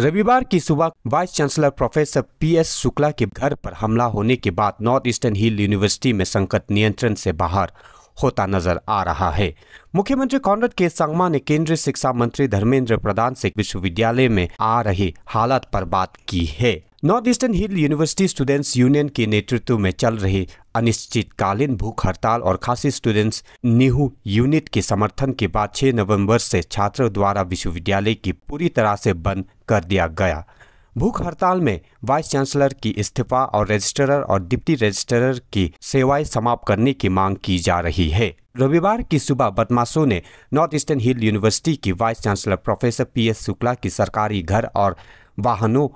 रविवार की सुबह vice chancellor professor PS Shukla के घर पर हमला होने के बाद नॉर्थ ईस्टर्न हिल यूनिवर्सिटी में संकट नियंत्रण से बाहर होता नजर आ रहा है मुख्यमंत्री कॉनरड के संगमा ने केंद्रीय शिक्षा मंत्री धर्मेंद्र प्रधान से विश्वविद्यालय में आ रही हालत पर बात की है north eastern hill university students union के नेतृत्व में चल रही अनिश्चितकालीन भूख हड़ताल और खासी स्टूडेंट्स नेहू यूनिट के समर्थन के बाद 6 नवंबर से छात्रों द्वारा विश्वविद्यालय की पूरी तरह से बंद कर दिया गया भूख हड़ताल में वाइस चांसलर की इस्तीफा और रजिस्ट्रर और डिप्टी रजिस्ट्रर की सेवाएं समाप्त करने की मांग की जा रही है रविवार की सुबह बदमाशों ने नॉर्थ ईस्टर्न हिल यूनिवर्सिटी की vice chancellor professor P S Shukla की सरकारी घर और वाहनों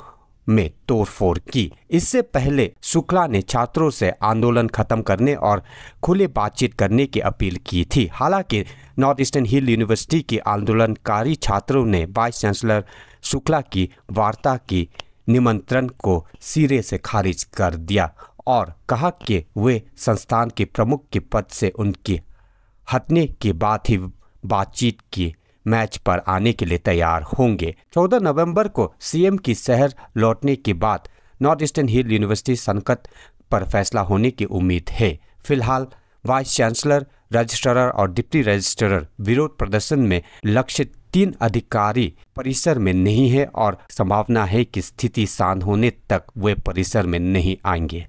में तोड़फोड़ की इससे पहले शुक्ला ने छात्रों से आंदोलन खत्म करने और खुले बातचीत करने की अपील की थी हालांकि नॉर्थ ईस्टर्न हिल यूनिवर्सिटी के आंदोलनकारी छात्रों ने वाइस चांसलर शुक्ला की वार्ता की निमंत्रण को सिरे से खारिज कर दिया और कहा कि वे संस्थान के प्रमुख के पद से उनकी हटने के बाद ही बातचीत की मैच पर आने के लिए तैयार होंगे 14 नवंबर को सीएम की शहर लौटने के बाद नॉर्थ ईस्टर्न हिल यूनिवर्सिटी संकट पर फैसला होने की उम्मीद है फिलहाल वाइस चांसलर रजिस्ट्रार और डिप्टी रजिस्ट्रार विरोध प्रदर्शन में लक्षित तीन अधिकारी परिसर में नहीं है और संभावना है कि स्थिति शांत होने तक वे परिसर में नहीं आएंगे